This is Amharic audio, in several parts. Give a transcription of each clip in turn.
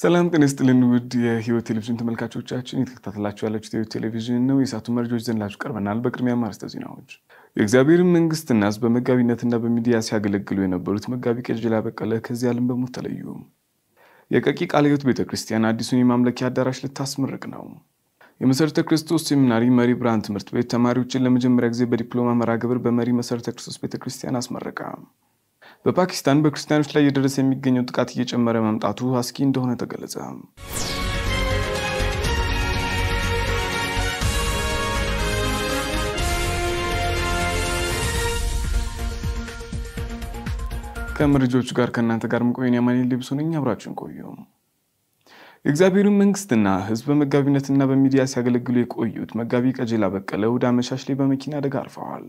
ሰላም ጤና ይስጥልን ውድ የህይወት ቴሌቪዥን ተመልካቾቻችን የተከታተላችሁ ያላችሁ የህይወት ቴሌቪዥን ነው። የሰዓቱ መረጃዎች ዘንላችሁ ቀርበናል። በቅድሚያ አርዕስተ ዜናዎች። የእግዚአብሔር መንግስትና ህዝብ በመጋቢነትና በሚዲያ ሲያገለግሉ የነበሩት መጋቢ ቀጀላ በቀለ ከዚህ ዓለም በሞት ተለዩ። የቀቂ ቃለ ሕይወት ቤተ ክርስቲያን አዲሱን የማምለኪያ አዳራሽ ልታስመርቅ ነው። የመሰረተ ክርስቶስ ሴሚናሪ መሪ ብርሃን ትምህርት ቤት ተማሪዎችን ለመጀመሪያ ጊዜ በዲፕሎማ መርሃ ግብር በመሪ መሰረተ ክርስቶስ ቤተ ክርስቲያን አስመረቀ። በፓኪስታን በክርስቲያኖች ላይ እየደረሰ የሚገኘው ጥቃት እየጨመረ መምጣቱ አስጊ እንደሆነ ተገለጸ። ከመረጃዎቹ ጋር ከእናንተ ጋር መቆየን ያማኔ ልብሱ ነኝ። አብራችን ቆዩ። የእግዚአብሔርን መንግስትና ህዝብ በመጋቢነትና በሚዲያ ሲያገለግሉ የቆዩት መጋቢ ቀጀላ በቀለ ወደ አመሻሽ ላይ በመኪና አደጋ አርፈዋል።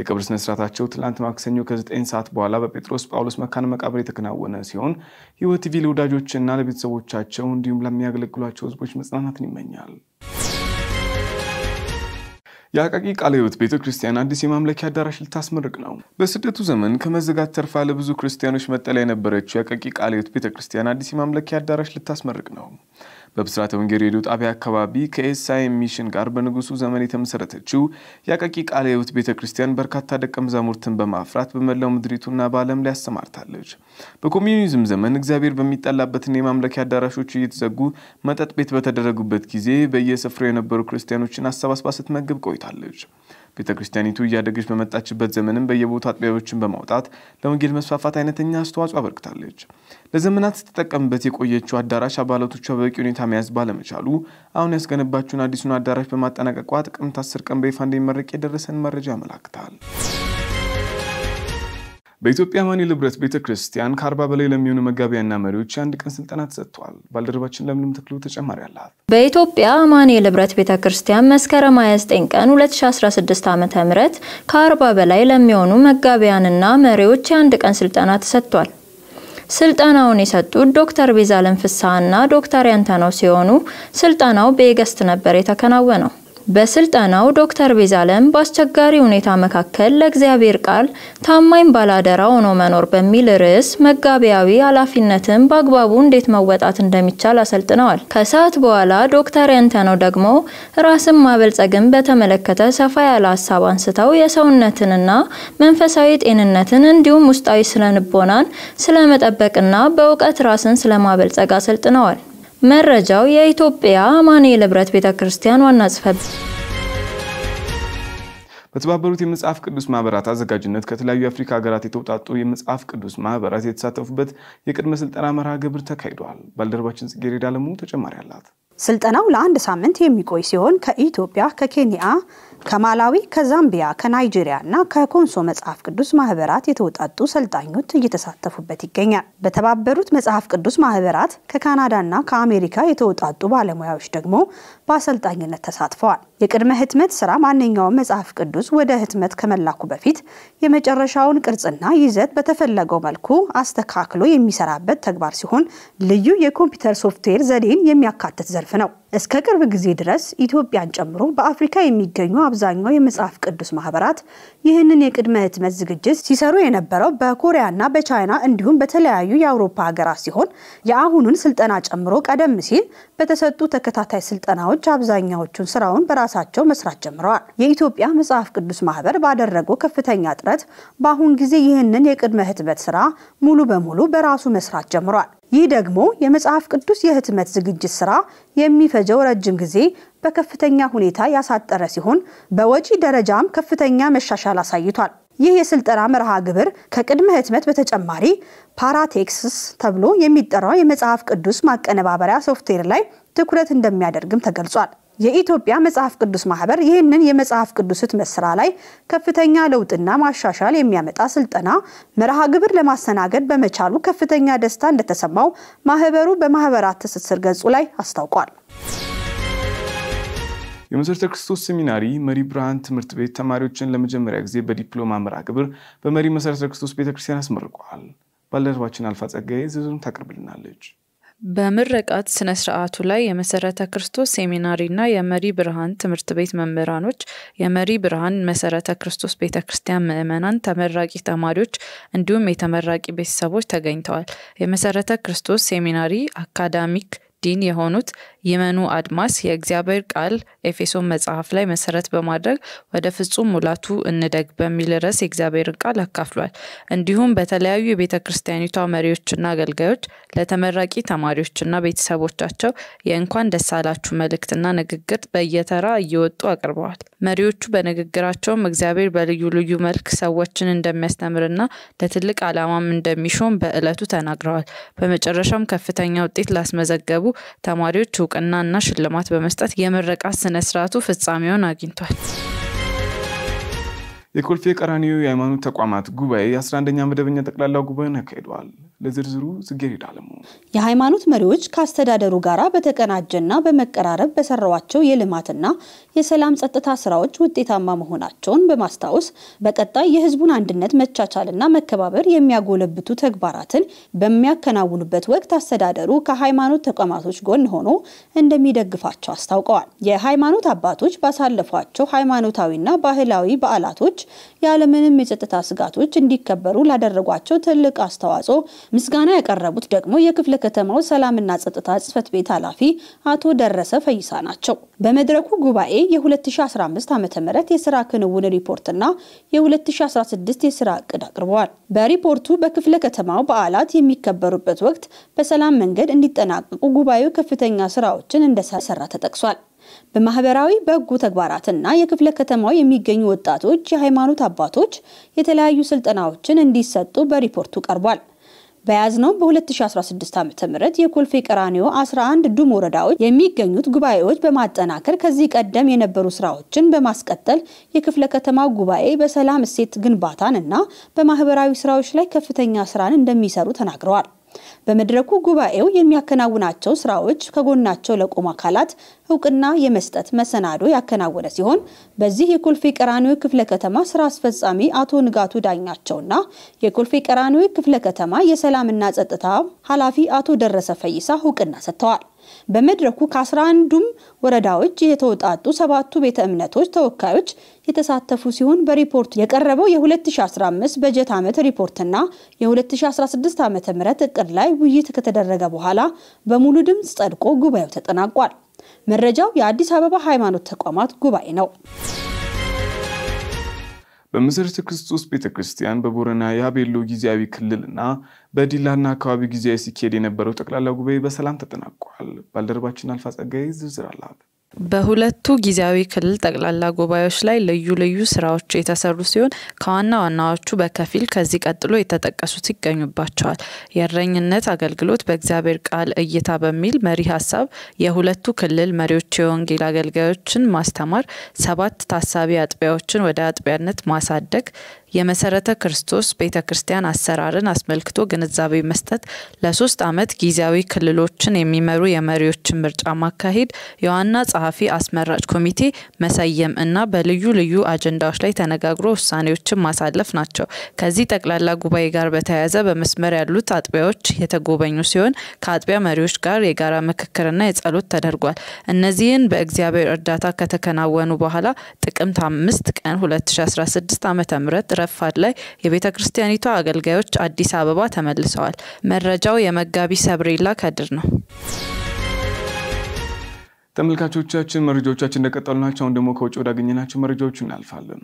የቀብር ስነስርዓታቸው ትላንት ማክሰኞ ከ9 ሰዓት በኋላ በጴጥሮስ ጳውሎስ መካነ መቃብር የተከናወነ ሲሆን ህይወት ቲቪ ለወዳጆችና ለቤተሰቦቻቸው እንዲሁም ለሚያገለግሏቸው ህዝቦች መጽናናትን ይመኛል። የአቃቂ ቃለ ቤተ ክርስቲያን አዲስ የማምለኪያ አዳራሽ ልታስመርቅ ነው። በስደቱ ዘመን ከመዘጋት ተርፋ ለብዙ ክርስቲያኖች መጠለያ የነበረችው የአቃቂ ቃለ ቤተክርስቲያን ቤተ ክርስቲያን አዲስ የማምለኪያ አዳራሽ ልታስመርቅ ነው። በብስራተ ወንጌል ሬዲዮ ጣቢያ አካባቢ ከኤስአይ ሚሽን ጋር በንጉሱ ዘመን የተመሰረተችው የአቃቂ ቃለ ሕይወት ቤተ ክርስቲያን በርካታ ደቀ መዛሙርትን በማፍራት በመላው ምድሪቱና በዓለም ላይ አሰማርታለች። በኮሚኒዝም ዘመን እግዚአብሔር በሚጠላበትና የማምለኪያ አዳራሾች እየተዘጉ መጠጥ ቤት በተደረጉበት ጊዜ በየስፍራው የነበሩ ክርስቲያኖችን አሰባስባ ስትመግብ ቆይታለች። ቤተ ክርስቲያኒቱ እያደገች በመጣችበት ዘመንም በየቦታ አጥቢያዎችን በማውጣት ለወንጌል መስፋፋት አይነተኛ አስተዋጽኦ አበርክታለች። ለዘመናት ስትጠቀምበት የቆየችው አዳራሽ አባላቶቿ በበቂ ሁኔታ መያዝ ባለመቻሉ አሁን ያስገነባችውን አዲሱን አዳራሽ በማጠናቀቋ ጥቅምት 10 ቀን በይፋ እንደሚመረቅ የደረሰን መረጃ ያመላክታል። በኢትዮጵያ ማን ልብረት ቤተ ክርስቲያን ከአርባ በላይ ለሚሆኑ መጋቢያና መሪዎች የአንድ ቀን ስልጠና ተሰጥቷል። ባልደረባችን ለምንም ተክሎ ተጨማሪ አላት። በኢትዮጵያ ማን ልብረት ቤተ ክርስቲያን መስከረም 29 ቀን 2016 ዓ ም ከአርባ በላይ ለሚሆኑ መጋቢያንና መሪዎች የአንድ ቀን ስልጠና ተሰጥቷል። ስልጠናውን የሰጡት ዶክተር ቤዛለም ፍስሐና ዶክተር ያንተነው ሲሆኑ ስልጠናው በየገስት ነበር የተከናወነው። በስልጠናው ዶክተር ቤዛለም በአስቸጋሪ ሁኔታ መካከል ለእግዚአብሔር ቃል ታማኝ ባላደራ ሆኖ መኖር በሚል ርዕስ መጋቢያዊ ኃላፊነትን በአግባቡ እንዴት መወጣት እንደሚቻል አሰልጥነዋል። ከሰዓት በኋላ ዶክተር ያንተነው ደግሞ ራስን ማበልጸግን በተመለከተ ሰፋ ያለ ሀሳብ አንስተው የሰውነትንና መንፈሳዊ ጤንነትን እንዲሁም ውስጣዊ ስነልቦናን ስለመጠበቅና በእውቀት ራስን ስለማበልጸግ አሰልጥነዋል። መረጃው የኢትዮጵያ አማኑኤል ሕብረት ቤተ ክርስቲያን ዋና ጽሕፈት በተባበሩት የመጽሐፍ ቅዱስ ማህበራት አዘጋጅነት ከተለያዩ የአፍሪካ ሀገራት የተውጣጡ የመጽሐፍ ቅዱስ ማህበራት የተሳተፉበት የቅድመ ስልጠና መርሃ ግብር ተካሂዷል። ባልደረባችን ጽጌሬዳ አለሙ ተጨማሪ አላት። ስልጠናው ለአንድ ሳምንት የሚቆይ ሲሆን ከኢትዮጵያ፣ ከኬንያ ከማላዊ፣ ከዛምቢያ፣ ከናይጄሪያ እና ከኮንሶ መጽሐፍ ቅዱስ ማህበራት የተውጣጡ ሰልጣኞች እየተሳተፉበት ይገኛል። በተባበሩት መጽሐፍ ቅዱስ ማህበራት ከካናዳና ከአሜሪካ የተውጣጡ ባለሙያዎች ደግሞ በአሰልጣኝነት ተሳትፈዋል። የቅድመ ህትመት ስራ ማንኛውም መጽሐፍ ቅዱስ ወደ ህትመት ከመላኩ በፊት የመጨረሻውን ቅርጽና ይዘት በተፈለገው መልኩ አስተካክሎ የሚሰራበት ተግባር ሲሆን ልዩ የኮምፒውተር ሶፍትዌር ዘዴን የሚያካትት ዘርፍ ነው። እስከ ቅርብ ጊዜ ድረስ ኢትዮጵያን ጨምሮ በአፍሪካ የሚገኙ አብዛኛው የመጽሐፍ ቅዱስ ማህበራት ይህንን የቅድመ ህትመት ዝግጅት ሲሰሩ የነበረው በኮሪያና በቻይና እንዲሁም በተለያዩ የአውሮፓ ሀገራት ሲሆን የአሁኑን ስልጠና ጨምሮ ቀደም ሲል በተሰጡ ተከታታይ ስልጠናዎች አብዛኛዎቹን ስራውን በራሳቸው መስራት ጀምረዋል። የኢትዮጵያ መጽሐፍ ቅዱስ ማህበር ባደረገው ከፍተኛ ጥረት በአሁን ጊዜ ይህንን የቅድመ ህትመት ስራ ሙሉ በሙሉ በራሱ መስራት ጀምሯል። ይህ ደግሞ የመጽሐፍ ቅዱስ የህትመት ዝግጅት ስራ የሚፈጀው ረጅም ጊዜ በከፍተኛ ሁኔታ ያሳጠረ ሲሆን በወጪ ደረጃም ከፍተኛ መሻሻል አሳይቷል። ይህ የስልጠና መርሃ ግብር ከቅድመ ህትመት በተጨማሪ ፓራቴክስስ ተብሎ የሚጠራው የመጽሐፍ ቅዱስ ማቀነባበሪያ ሶፍትዌር ላይ ትኩረት እንደሚያደርግም ተገልጿል። የኢትዮጵያ መጽሐፍ ቅዱስ ማህበር ይህንን የመጽሐፍ ቅዱስ ህትመት ስራ ላይ ከፍተኛ ለውጥና ማሻሻል የሚያመጣ ስልጠና መርሃ ግብር ለማስተናገድ በመቻሉ ከፍተኛ ደስታ እንደተሰማው ማህበሩ በማህበራት ትስስር ገጹ ላይ አስታውቋል። የመሰረተ ክርስቶስ ሴሚናሪ መሪ ብርሃን ትምህርት ቤት ተማሪዎችን ለመጀመሪያ ጊዜ በዲፕሎማ መርሃ ግብር በመሪ መሰረተ ክርስቶስ ቤተክርስቲያን አስመርቋል ባልደረባችን አልፋ ጸጋዬ ዝርዝሩን ታቀርብልናለች። በምረቃት ስነ ስርዓቱ ላይ የመሰረተ ክርስቶስ ሴሚናሪና የመሪ ብርሃን ትምህርት ቤት መምህራኖች፣ የመሪ ብርሃን መሰረተ ክርስቶስ ቤተ ክርስቲያን ምዕመናን፣ ተመራቂ ተማሪዎች እንዲሁም የተመራቂ ቤተሰቦች ተገኝተዋል። የመሰረተ ክርስቶስ ሴሚናሪ አካዳሚክ ዲን የሆኑት ይመኑ አድማስ የእግዚአብሔር ቃል ኤፌሶን መጽሐፍ ላይ መሰረት በማድረግ ወደ ፍጹም ሙላቱ እንደግ በሚል ርዕስ የእግዚአብሔርን ቃል አካፍሏል። እንዲሁም በተለያዩ የቤተ ክርስቲያኒቷ መሪዎችና አገልጋዮች ለተመራቂ ተማሪዎችና ቤተሰቦቻቸው የእንኳን ደስ አላችሁ መልእክትና ንግግር በየተራ እየወጡ አቅርበዋል። መሪዎቹ በንግግራቸውም እግዚአብሔር በልዩ ልዩ መልክ ሰዎችን እንደሚያስተምርና ለትልቅ ዓላማም እንደሚሾም በዕለቱ ተናግረዋል። በመጨረሻም ከፍተኛ ውጤት ላስመዘገቡ ተማሪዎች እውቅናና ሽልማት በመስጠት የምረቃ ስነ ስርዓቱ ፍጻሜውን አግኝቷል። የኮልፌ ቀራኒዮ የሃይማኖት ተቋማት ጉባኤ የ11ኛ መደበኛ ጠቅላላ ጉባኤን ያካሂደዋል። ለዝርዝሩ ጽጌረዳ አለሙ። የሃይማኖት መሪዎች ከአስተዳደሩ ጋር በተቀናጀና በመቀራረብ በሰሯቸው የልማትና የሰላም ጸጥታ ስራዎች ውጤታማ መሆናቸውን በማስታወስ በቀጣይ የህዝቡን አንድነት መቻቻልና መከባበር የሚያጎለብቱ ተግባራትን በሚያከናውኑበት ወቅት አስተዳደሩ ከሃይማኖት ተቋማቶች ጎን ሆኖ እንደሚደግፋቸው አስታውቀዋል። የሃይማኖት አባቶች ባሳለፏቸው ሃይማኖታዊና ባህላዊ በዓላቶች ያለምንም የጸጥታ ስጋቶች እንዲከበሩ ላደረጓቸው ትልቅ አስተዋጽኦ ምስጋና ያቀረቡት ደግሞ የክፍለ ከተማው ሰላምና ጸጥታ ጽህፈት ቤት ኃላፊ አቶ ደረሰ ፈይሳ ናቸው። በመድረኩ ጉባኤ የ2015 ዓ ም የስራ ክንውን ሪፖርትና የ2016 የስራ እቅድ አቅርበዋል። በሪፖርቱ በክፍለ ከተማው በዓላት የሚከበሩበት ወቅት በሰላም መንገድ እንዲጠናቀቁ ጉባኤው ከፍተኛ ስራዎችን እንደሰራ ተጠቅሷል። በማህበራዊ በጎ ተግባራትና የክፍለ ከተማው የሚገኙ ወጣቶች፣ የሃይማኖት አባቶች የተለያዩ ስልጠናዎችን እንዲሰጡ በሪፖርቱ ቀርቧል። በያዝነው በ2016 ዓ ም የኮልፌ ቀራኒዮ 11 ዱም ወረዳዎች የሚገኙት ጉባኤዎች በማጠናከር ከዚህ ቀደም የነበሩ ስራዎችን በማስቀጠል የክፍለ ከተማው ጉባኤ በሰላም እሴት ግንባታን እና በማህበራዊ ስራዎች ላይ ከፍተኛ ስራን እንደሚሰሩ ተናግረዋል። በመድረኩ ጉባኤው የሚያከናውናቸው ስራዎች ከጎናቸው ለቆሙ አካላት እውቅና የመስጠት መሰናዶ ያከናወነ ሲሆን በዚህ የኮልፌ ቀራኒዮ ክፍለ ከተማ ስራ አስፈጻሚ አቶ ንጋቱ ዳኛቸውና የኮልፌ ቀራኒዮ ክፍለ ከተማ የሰላምና ጸጥታ ኃላፊ አቶ ደረሰ ፈይሳ እውቅና ሰጥተዋል። በመድረኩ ከአስራ አንዱም ወረዳዎች የተውጣጡ ሰባቱ ቤተ እምነቶች ተወካዮች የተሳተፉ ሲሆን በሪፖርቱ የቀረበው የ2015 በጀት ዓመት ሪፖርትና የ2016 ዓ ም እቅድ ላይ ውይይት ከተደረገ በኋላ በሙሉ ድምፅ ጸድቆ ጉባኤው ተጠናቋል። መረጃው የአዲስ አበባ ሃይማኖት ተቋማት ጉባኤ ነው። በምስራች ክርስቶስ ቤተ ክርስቲያን በቦረና የአቤሎ ጊዜያዊ ክልልና በዲላና አካባቢ ጊዜያዊ ሲካሄድ የነበረው ጠቅላላ ጉባኤ በሰላም ተጠናቋል። ባልደረባችን አልፋ ጸጋይ ዝርዝር አላት። በሁለቱ ጊዜያዊ ክልል ጠቅላላ ጉባኤዎች ላይ ልዩ ልዩ ስራዎች የተሰሩ ሲሆን ከዋና ዋናዎቹ በከፊል ከዚህ ቀጥሎ የተጠቀሱት ይገኙባቸዋል። የእረኝነት አገልግሎት በእግዚአብሔር ቃል እይታ በሚል መሪ ሀሳብ የሁለቱ ክልል መሪዎች የወንጌል አገልጋዮችን ማስተማር፣ ሰባት ታሳቢ አጥቢያዎችን ወደ አጥቢያነት ማሳደግ፣ የመሰረተ ክርስቶስ ቤተ ክርስቲያን አሰራርን አስመልክቶ ግንዛቤ መስጠት፣ ለሶስት ዓመት ጊዜያዊ ክልሎችን የሚመሩ የመሪዎችን ምርጫ ማካሄድ፣ የዋና ጸሐፊ አስመራጭ ኮሚቴ መሰየም እና በልዩ ልዩ አጀንዳዎች ላይ ተነጋግሮ ውሳኔዎችን ማሳለፍ ናቸው። ከዚህ ጠቅላላ ጉባኤ ጋር በተያያዘ በመስመር ያሉት አጥቢያዎች የተጎበኙ ሲሆን ከአጥቢያ መሪዎች ጋር የጋራ ምክክርና የጸሎት ተደርጓል። እነዚህን በእግዚአብሔር እርዳታ ከተከናወኑ በኋላ ጥቅምት አምስት ቀን 2016 ዓ ም ረፋድ ላይ የቤተ ክርስቲያኒቷ አገልጋዮች አዲስ አበባ ተመልሰዋል። መረጃው የመጋቢ ሰብሬላ ከድር ነው። ተመልካቾቻችን መረጃዎቻችን እንደቀጠሉ ናቸው። አሁን ደግሞ ከውጭ ወዳገኘናቸው መረጃዎቹ እናልፋለን።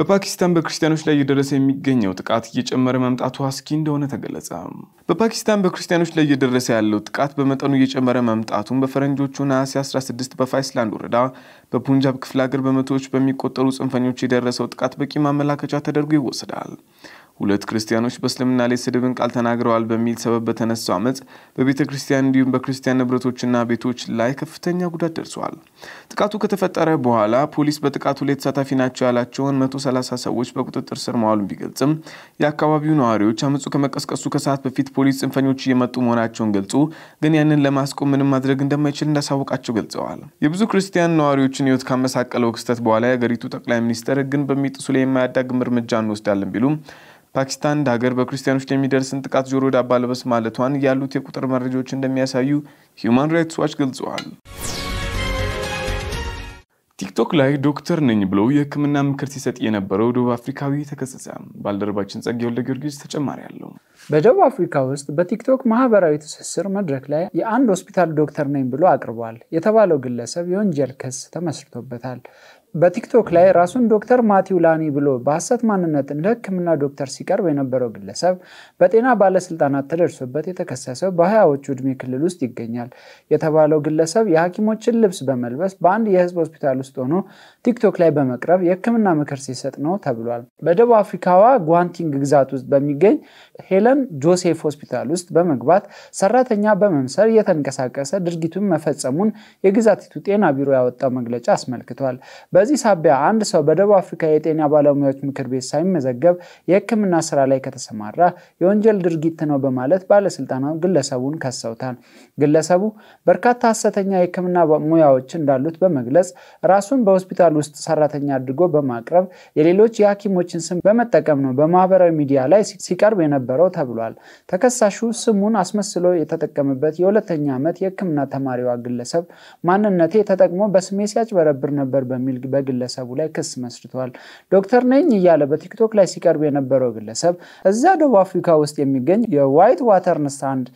በፓኪስታን በክርስቲያኖች ላይ እየደረሰ የሚገኘው ጥቃት እየጨመረ መምጣቱ አስጊ እንደሆነ ተገለጸ። በፓኪስታን በክርስቲያኖች ላይ እየደረሰ ያለው ጥቃት በመጠኑ እየጨመረ መምጣቱን በፈረንጆቹ ነሐሴ 16 በፋይስላንድ ወረዳ በፑንጃብ ክፍለ ሀገር በመቶዎች በሚቆጠሩ ጽንፈኞች የደረሰው ጥቃት በቂ ማመላከቻ ተደርጎ ይወሰዳል። ሁለት ክርስቲያኖች በእስልምና ላይ ስድብን ቃል ተናግረዋል በሚል ሰበብ በተነሳው አመፅ በቤተ ክርስቲያን እንዲሁም በክርስቲያን ንብረቶችና ቤቶች ላይ ከፍተኛ ጉዳት ደርሰዋል። ጥቃቱ ከተፈጠረ በኋላ ፖሊስ በጥቃቱ ላይ ተሳታፊ ናቸው ያላቸውን 130 ሰዎች በቁጥጥር ስር መዋሉን ቢገልጽም የአካባቢው ነዋሪዎች አመፁ ከመቀስቀሱ ከሰዓት በፊት ፖሊስ ጽንፈኞች እየመጡ መሆናቸውን ገልጾ ግን ያንን ለማስቆም ምንም ማድረግ እንደማይችል እንዳሳወቃቸው ገልጸዋል። የብዙ ክርስቲያን ነዋሪዎችን ህይወት ካመሳቀለው ክስተት በኋላ የአገሪቱ ጠቅላይ ሚኒስትር ህግን በሚጥሱ ላይ የማያዳግም እርምጃ እንወስዳለን ቢሉም ፓኪስታን እንደ ሀገር በክርስቲያኖች የሚደርስን ጥቃት ጆሮ ዳባ ልበስ ማለቷን ያሉት የቁጥር መረጃዎች እንደሚያሳዩ ሂዩማን ራይትስ ዋች ገልጸዋል። ቲክቶክ ላይ ዶክተር ነኝ ብሎ የሕክምና ምክር ሲሰጥ የነበረው ደቡብ አፍሪካዊ ተከሰሰ። ባልደረባችን ጸጌ ወልደ ጊዮርጊስ ተጨማሪ አለው። በደቡብ አፍሪካ ውስጥ በቲክቶክ ማህበራዊ ትስስር መድረክ ላይ የአንድ ሆስፒታል ዶክተር ነኝ ብሎ አቅርቧል የተባለው ግለሰብ የወንጀል ክስ ተመስርቶበታል። በቲክቶክ ላይ ራሱን ዶክተር ማቲው ላኒ ብሎ በሐሰት ማንነት እንደ ሕክምና ዶክተር ሲቀርብ የነበረው ግለሰብ በጤና ባለስልጣናት ተደርሶበት የተከሰሰው በሀያዎቹ ዕድሜ ክልል ውስጥ ይገኛል የተባለው ግለሰብ የሐኪሞችን ልብስ በመልበስ በአንድ የህዝብ ሆስፒታል ውስጥ ሆኖ ቲክቶክ ላይ በመቅረብ የሕክምና ምክር ሲሰጥ ነው ተብሏል። በደቡብ አፍሪካዋ ጓንቲንግ ግዛት ውስጥ በሚገኝ ሄለን ጆሴፍ ሆስፒታል ውስጥ በመግባት ሰራተኛ በመምሰል እየተንቀሳቀሰ ድርጊቱን መፈጸሙን የግዛቲቱ ጤና ቢሮ ያወጣው መግለጫ አስመልክቷል። በዚህ ሳቢያ አንድ ሰው በደቡብ አፍሪካ የጤና ባለሙያዎች ምክር ቤት ሳይመዘገብ የሕክምና ስራ ላይ ከተሰማራ የወንጀል ድርጊት ነው በማለት ባለስልጣናት ግለሰቡን ከሰውታል። ግለሰቡ በርካታ ሐሰተኛ የሕክምና ሙያዎች እንዳሉት በመግለጽ ራሱን በሆስፒታል ውስጥ ሰራተኛ አድርጎ በማቅረብ የሌሎች የሐኪሞችን ስም በመጠቀም ነው በማህበራዊ ሚዲያ ላይ ሲቀርብ የነበረው ተብሏል። ተከሳሹ ስሙን አስመስሎ የተጠቀመበት የሁለተኛ ዓመት የሕክምና ተማሪዋ ግለሰብ ማንነቴ ተጠቅሞ በስሜ ሲያጭበረብር ነበር በሚል በግለሰቡ ላይ ክስ መስርቷል። ዶክተር ነኝ እያለ በቲክቶክ ላይ ሲቀርብ የነበረው ግለሰብ እዚያ ደቡብ አፍሪካ ውስጥ የሚገኝ የዋይት ዋተርን ስታንድ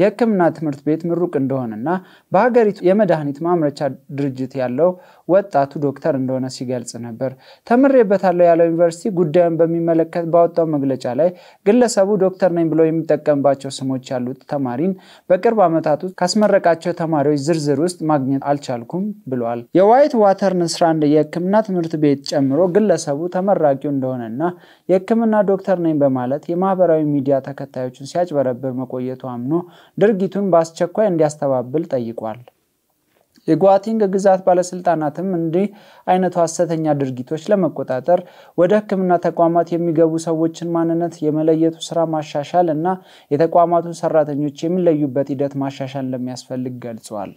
የሕክምና ትምህርት ቤት ምሩቅ እንደሆነና በሀገሪቱ የመድኃኒት ማምረቻ ድርጅት ያለው ወጣቱ ዶክተር እንደሆነ ሲገልጽ ነበር። ተምሬበታለሁ ያለው ዩኒቨርሲቲ ጉዳዩን በሚመለከት ባወጣው መግለጫ ላይ ግለሰቡ ዶክተር ነኝ ብሎ የሚጠቀምባቸው ስሞች ያሉት ተማሪን በቅርብ ዓመታት ውስጥ ካስመረቃቸው ተማሪዎች ዝርዝር ውስጥ ማግኘት አልቻልኩም ብሏል። የዋይት ዋተር ንስራንድ የሕክምና ትምህርት ቤት ጨምሮ ግለሰቡ ተመራቂው እንደሆነና የሕክምና ዶክተር ነኝ በማለት የማህበራዊ ሚዲያ ተከታዮችን ሲያጭበረብር መቆየቱ አምኖ ድርጊቱን በአስቸኳይ እንዲያስተባብል ጠይቋል። የጓቲንግ ግዛት ባለስልጣናትም እንዲህ አይነቱ ሐሰተኛ ድርጊቶች ለመቆጣጠር ወደ ሕክምና ተቋማት የሚገቡ ሰዎችን ማንነት የመለየቱ ስራ ማሻሻል እና የተቋማቱ ሰራተኞች የሚለዩበት ሂደት ማሻሻል እንደሚያስፈልግ ገልጿል።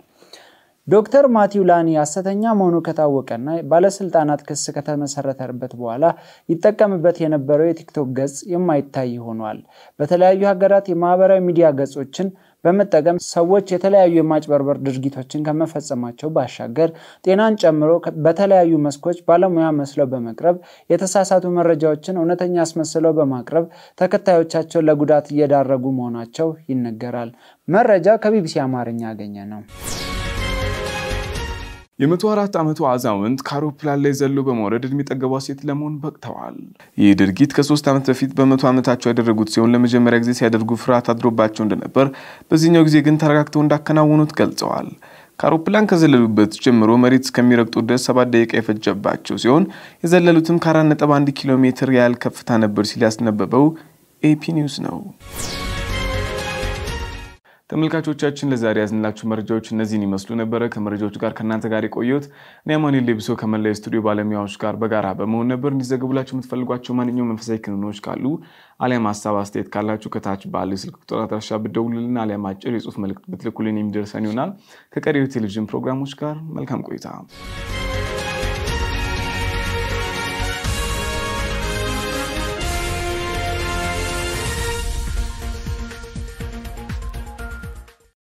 ዶክተር ማቲው ላኒ ሐሰተኛ መሆኑ ከታወቀና ባለስልጣናት ክስ ከተመሰረተበት በኋላ ይጠቀምበት የነበረው የቲክቶክ ገጽ የማይታይ ሆኗል። በተለያዩ ሀገራት የማህበራዊ ሚዲያ ገጾችን በመጠቀም ሰዎች የተለያዩ የማጭበርበር ድርጊቶችን ከመፈጸማቸው ባሻገር ጤናን ጨምሮ በተለያዩ መስኮች ባለሙያ መስለው በመቅረብ የተሳሳቱ መረጃዎችን እውነተኛ አስመስለው በማቅረብ ተከታዮቻቸው ለጉዳት እየዳረጉ መሆናቸው ይነገራል። መረጃ ከቢቢሲ አማርኛ ያገኘ ነው። የመቶ አራት ዓመቱ አዛውንት ከአውሮፕላን ላይ ዘሎ በመውረድ እድሜ ጠገቧ ሴት ለመሆን በቅተዋል። ይህ ድርጊት ከሶስት ዓመት በፊት በመቶ ዓመታቸው ያደረጉት ሲሆን ለመጀመሪያ ጊዜ ሲያደርጉ ፍርሃት አድሮባቸው እንደነበር፣ በዚህኛው ጊዜ ግን ተረጋግተው እንዳከናወኑት ገልጸዋል። ከአውሮፕላን ከዘለሉበት ጀምሮ መሬት እስከሚረግጡ ድረስ ሰባት ደቂቃ የፈጀባቸው ሲሆን የዘለሉትም ከ4.1 ኪሎ ሜትር ያህል ከፍታ ነበር ሲል ያስነበበው ኤፒ ኒውስ ነው። ተመልካቾቻችን ለዛሬ ያዝንላችሁ መረጃዎች እነዚህን ይመስሉ ነበረ። ከመረጃዎቹ ጋር ከእናንተ ጋር የቆየሁት እኔ ሌብሶ ከመላ የስቱዲዮ ባለሙያዎች ጋር በጋራ በመሆን ነበር። እንዲዘግቡላችሁ የምትፈልጓቸው ማንኛውም መንፈሳዊ ክንኖች ካሉ አሊያም ሀሳብ አስተያየት ካላችሁ ከታች ባለ ስልክ ቁጥር አድራሻ ብደውልልን አሊያም አጭር የጽሁፍ መልእክት ብትልኩልን የሚደርሰን ይሆናል። ከቀሪው ቴሌቪዥን ፕሮግራሞች ጋር መልካም ቆይታ